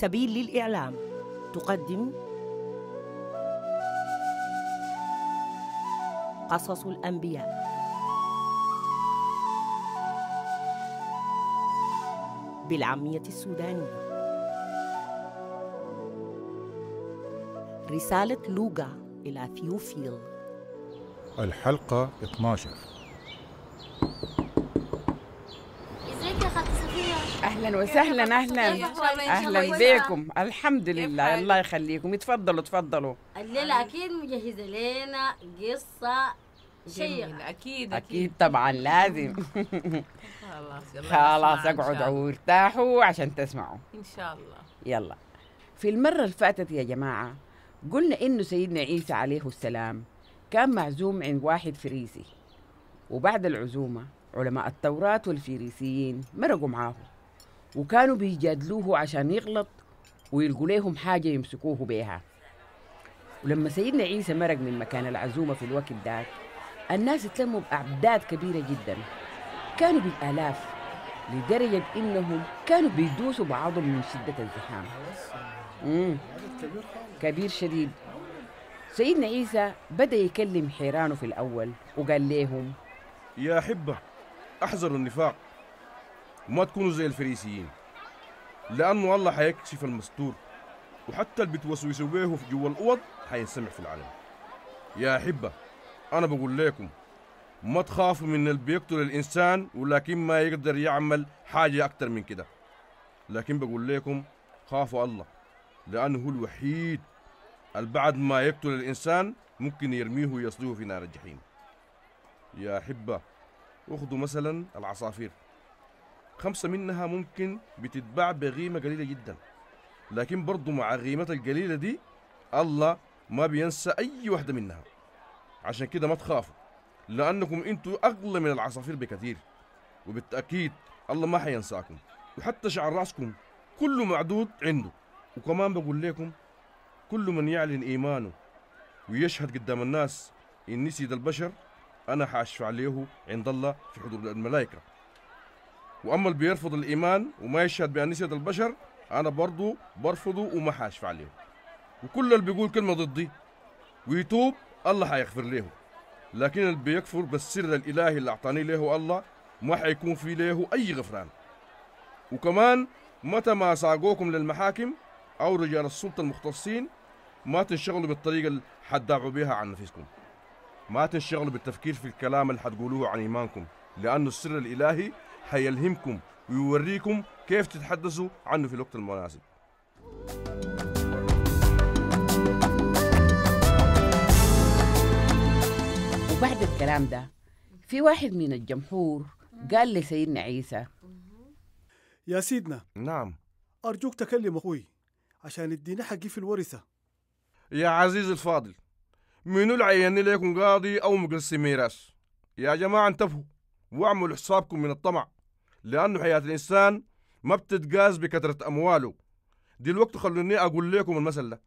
سبيل للإعلام تقدم قصص الأنبياء بالعامية السودانية رسالة لوغا إلى ثيوفيل الحلقة 12 اهلا وسهلا اهلا اهلا بكم الحمد لله الله يخليكم تفضلوا تفضلوا الليله اكيد مجهزه لنا قصه شيء اكيد اكيد طبعا لازم خلاص اقعدوا وارتاحوا عشان تسمعوا ان شاء الله يلا في المره اللي فاتت يا جماعه قلنا انه سيدنا عيسى عليه السلام كان معزوم عند واحد فريسي وبعد العزومه علماء التوراة والفريسيين مرقوا معاه وكانوا بيجادلوه عشان يغلط ويلقوا لهم حاجة يمسكوه بيها ولما سيدنا عيسى مرق من مكان العزومة في الوقت ذاك الناس اتلموا بأعداد كبيرة جدا كانوا بالآلاف لدرجة إنهم كانوا بيدوسوا بعضهم من شدة الزحام مم. كبير شديد سيدنا عيسى بدأ يكلم حيرانه في الأول وقال لهم يا أحبة أحذروا النفاق وما تكونوا زي الفريسيين لأنه الله حيكشف المستور وحتى اللي بتوسوسوا بيه في جوا الأوض حينسمع في العالم يا أحبة أنا بقول لكم ما تخافوا من اللي بيقتل الإنسان ولكن ما يقدر يعمل حاجة أكتر من كده لكن بقول لكم خافوا الله لأنه هو الوحيد بعد ما يقتل الإنسان ممكن يرميه ويصدوه في نار الجحيم يا أحبة أخذوا مثلا العصافير خمسة منها ممكن بتتباع بقيمة قليلة جدا لكن برضو مع قيمتها القليلة دي الله ما بينسى أي واحدة منها عشان كده ما تخافوا لأنكم أنتوا أغلى من العصافير بكثير وبالتأكيد الله ما حينساكم وحتى شعر رأسكم كله معدود عنده وكمان بقول لكم كل من يعلن إيمانه ويشهد قدام الناس إن سيد البشر أنا حأشفع عليه عند الله في حضور الملائكة واما اللي بيرفض الايمان وما يشهد بانسيه البشر انا برضه برفضه وما حاشفع عليه وكل اللي بيقول كلمه ضدي ويتوب الله حيغفر له لكن اللي بيكفر بالسر الالهي اللي اعطاني له الله ما حيكون في له اي غفران وكمان متى ما ساقوكم للمحاكم او رجال السلطه المختصين ما تنشغلوا بالطريقه اللي حتدافعوا بها عن نفسكم ما تنشغلوا بالتفكير في الكلام اللي حتقولوه عن ايمانكم لأن السر الالهي هيلهمكم ويوريكم كيف تتحدثوا عنه في الوقت المناسب وبعد الكلام ده في واحد من الجمهور قال لسيدنا عيسى يا سيدنا نعم أرجوك تكلم أخوي عشان الدين حقي في الورثة يا عزيز الفاضل منو العيني ليكن قاضي أو مقسم ميراث يا جماعة انتبهوا واعملوا حسابكم من الطمع لأنه حياة الإنسان ما بتتقاس بكثرة أمواله دي الوقت خلوني أقول لكم المثل ده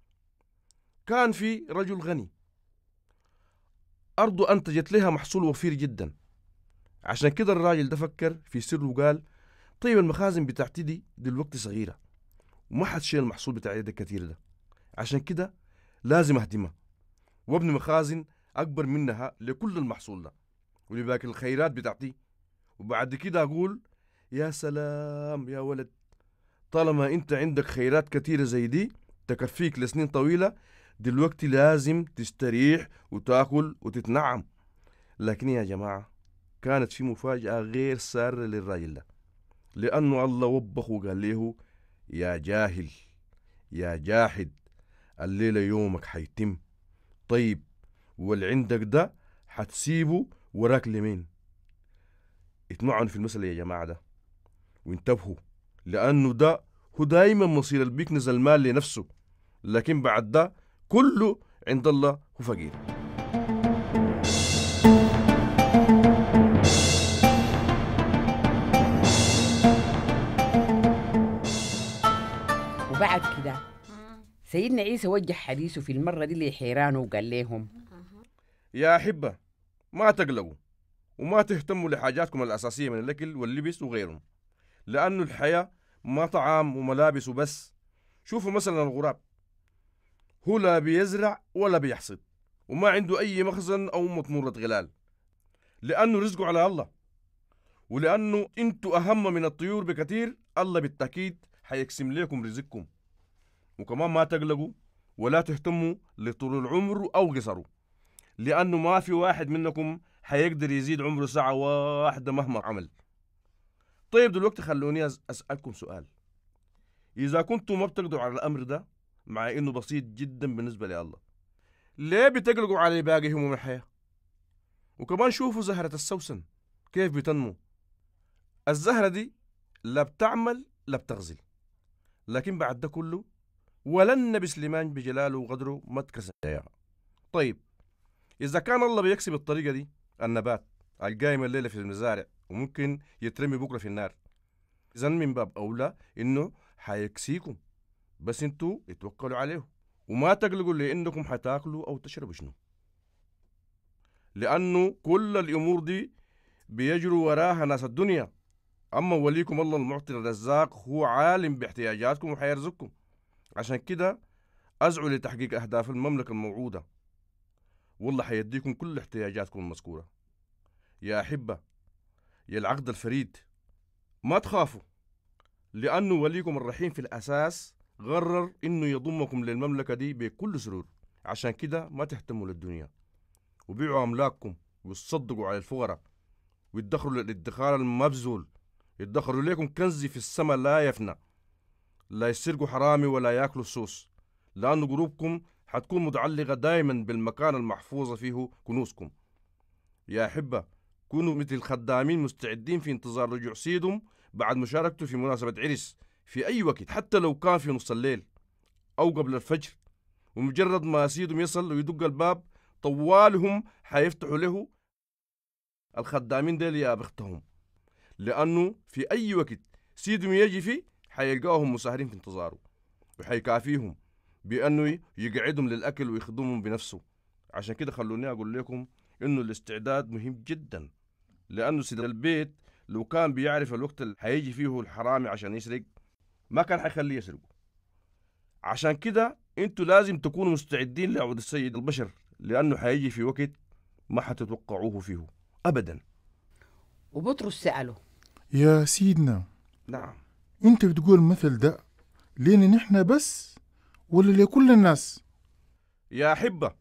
كان في رجل غني أرضه أنتجت لها محصول وفير جدا عشان كده الراجل ده فكر في سره وقال طيب المخازن بتاعتي دي دلوقتي صغيرة وما حد شيل المحصول بتاعي ده الكثير ده عشان كده لازم أهدمها وابني مخازن أكبر منها لكل المحصول ده ولباقي الخيرات بتاعتي وبعد كده أقول يا سلام يا ولد طالما أنت عندك خيرات كتيرة زي دي تكفيك لسنين طويلة دلوقتي لازم تستريح وتاكل وتتنعم لكن يا جماعة كانت في مفاجأة غير سارة للراجل ده لأنه الله وبخ وقال له يا جاهل يا جاحد الليلة يومك حيتم طيب والعندك ده حتسيبه وراك لمين اتمعن في المسألة يا جماعة ده وانتبهوا لأنه ده هو دايما مصير البيكنز المال لنفسه لكن بعد ده كله عند الله هو فقير وبعد كده سيدنا عيسى وجه حديثه في المرة دي لحيرانه وقال لهم يا أحبة ما تقلقوا وما تهتموا لحاجاتكم الأساسية من الأكل واللبس وغيرهم لأنه الحياة ما طعام وملابس وبس شوفوا مثلا الغراب هو لا بيزرع ولا بيحصد وما عنده أي مخزن أو مطمورة غلال لأنه رزقه على الله ولأنه أنتوا أهم من الطيور بكثير الله بالتأكيد حيقسم لكم رزقكم وكمان ما تقلقوا ولا تهتموا لطول العمر أو قصره لأنه ما في واحد منكم حيقدر يزيد عمره ساعة واحدة مهما عمل طيب دلوقتي خلوني أسألكم سؤال إذا كنتم ما بتقدروا على الأمر ده مع إنه بسيط جدا بالنسبة لله ليه بتقلقوا على باقي هموم الحياة؟ وكمان شوفوا زهرة السوسن كيف بتنمو الزهرة دي لا بتعمل لا بتغزل لكن بعد ده كله ولن نبي سليمان بجلاله وقدره ما تكسر طيب إذا كان الله بيكسب الطريقة دي النبات القايم الليلة في المزارع وممكن يترمي بكرة في النار إذا من باب أولى إنه حيكسيكم بس انتوا اتوكلوا عليه وما تقلقوا لأنكم حتاكلوا أو تشربوا شنو لأنه كل الأمور دي بيجروا وراها ناس الدنيا أما وليكم الله المعطي الرزاق هو عالم باحتياجاتكم وحيرزقكم عشان كده أزعوا لتحقيق أهداف المملكة الموعودة والله حيديكم كل احتياجاتكم المذكورة يا أحبة يا العقد الفريد ما تخافوا لأنه وليكم الرحيم في الأساس قرر إنه يضمكم للمملكة دي بكل سرور عشان كده ما تهتموا للدنيا وبيعوا أملاككم وتصدقوا على الفقراء ويدخروا للادخار المبذول يدخروا ليكم كنز في السماء لا يفنى لا يسرقوا حرامي ولا ياكلوا السوس لأن قلوبكم حتكون متعلقة دائما بالمكان المحفوظة فيه كنوزكم يا أحبة كونوا مثل الخدامين مستعدين في انتظار رجوع سيدهم بعد مشاركته في مناسبة عرس في أي وقت حتى لو كان في نص الليل أو قبل الفجر ومجرد ما سيدهم يصل ويدق الباب طوالهم حيفتحوا له الخدامين ديل يا بختهم لأنه في أي وقت سيدهم يجي فيه حيلقاهم مسهرين في انتظاره وحيكافيهم بانه يقعدهم للاكل ويخدمهم بنفسه عشان كده خلوني اقول لكم انه الاستعداد مهم جدا لانه سيد البيت لو كان بيعرف الوقت اللي هيجي فيه الحرامي عشان يسرق ما كان حيخليه يسرقه عشان كده انتوا لازم تكونوا مستعدين لعود السيد البشر لانه حيجي في وقت ما حتتوقعوه فيه ابدا وبطرس ساله يا سيدنا نعم انت بتقول المثل ده لين نحن بس ولا لكل الناس يا أحبة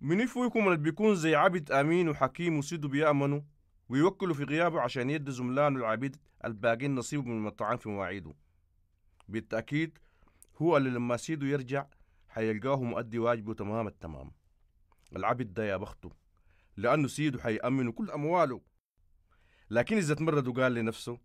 من يفويكم اللي بيكون زي عبد أمين وحكيم وسيدو بيأمنوا ويوكلوا في غيابه عشان يدي زملان العبيد الباقين نصيبه من الطعام في مواعيده بالتأكيد هو اللي لما سيدو يرجع حيلقاه مؤدي واجبه تمام التمام العبد ده يا بخته لأنه سيده حيأمنه كل أمواله لكن إذا تمرد وقال لنفسه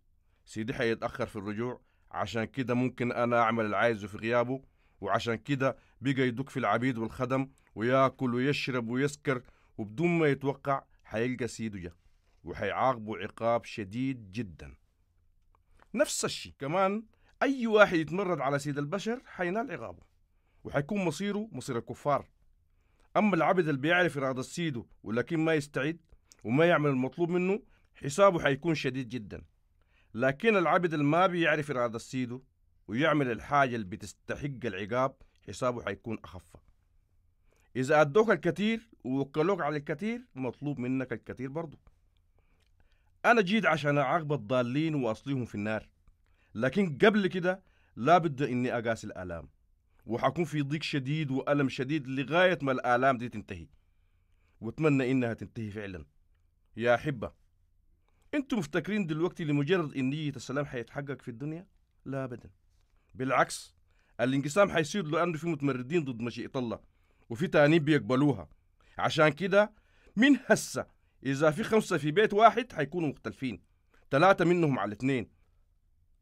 سيدي حيتأخر في الرجوع عشان كده ممكن أنا أعمل العايز في غيابه وعشان كده بقى يدق في العبيد والخدم وياكل ويشرب ويسكر وبدون ما يتوقع حيلقى سيده جه وحيعاقبه عقاب شديد جدا نفس الشيء كمان أي واحد يتمرد على سيد البشر حينال عقابه وحيكون مصيره مصير الكفار أما العبد اللي بيعرف إرادة سيده ولكن ما يستعد وما يعمل المطلوب منه حسابه حيكون شديد جدا لكن العبد اللي ما بيعرف إرادة سيده ويعمل الحاجة اللي بتستحق العقاب حسابه حيكون أخف إذا أدوك الكثير ووكلوك على الكثير مطلوب منك الكثير برضو أنا جيت عشان أعاقب الضالين وأصليهم في النار لكن قبل كده لابد إني أقاس الآلام وحكون في ضيق شديد وألم شديد لغاية ما الآلام دي تنتهي واتمنى إنها تنتهي فعلا يا أحبة أنتم مفتكرين دلوقتي لمجرد إن نية السلام حيتحقق في الدنيا؟ لا أبداً بالعكس الانقسام حيصير لأنه في متمردين ضد مشيئة الله وفي تانيين بيقبلوها عشان كده من هسه إذا في خمسة في بيت واحد حيكونوا مختلفين ثلاثة منهم على اثنين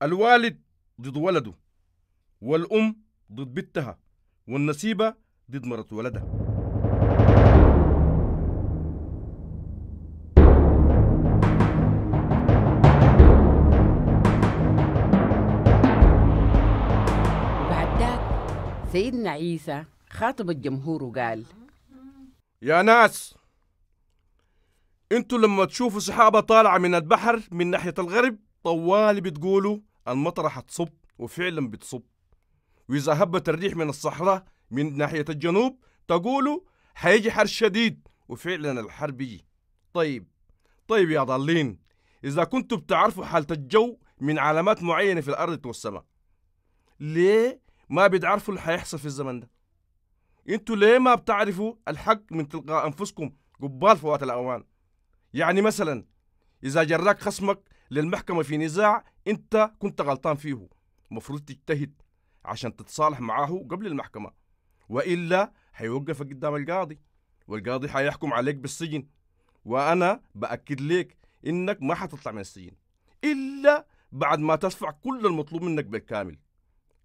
الوالد ضد ولده والأم ضد بنتها والنسيبة ضد مرة ولدها سيدنا عيسى خاطب الجمهور وقال يا ناس انتوا لما تشوفوا سحابة طالعة من البحر من ناحية الغرب طوالي بتقولوا المطرة حتصب وفعلا بتصب وإذا هبت الريح من الصحراء من ناحية الجنوب تقولوا حيجي حر شديد وفعلا الحر بيجي طيب طيب يا ضالين إذا كنتوا بتعرفوا حالة الجو من علامات معينة في الأرض والسماء ليه ما بتعرفوا اللي حيحصل في الزمن ده انتوا ليه ما بتعرفوا الحق من تلقاء انفسكم قبال فوات الاوان يعني مثلا اذا جراك خصمك للمحكمه في نزاع انت كنت غلطان فيه المفروض تجتهد عشان تتصالح معاه قبل المحكمه والا حيوقفك قدام القاضي والقاضي حيحكم عليك بالسجن وانا باكد لك انك ما حتطلع من السجن الا بعد ما تدفع كل المطلوب منك بالكامل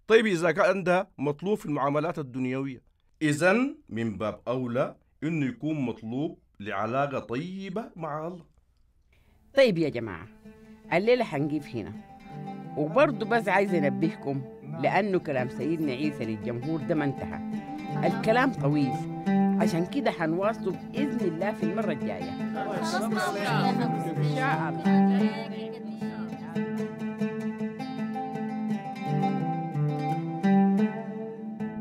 طيب إذا كان ده مطلوب في المعاملات الدنيوية إذا من باب أولى إنه يكون مطلوب لعلاقة طيبة مع الله طيب يا جماعة الليلة حنجيب هنا وبرضه بس عايز أنبهكم لأنه كلام سيدنا عيسى للجمهور ده ما انتهى الكلام طويل عشان كده حنواصله بإذن الله في المرة الجاية إن شاء الله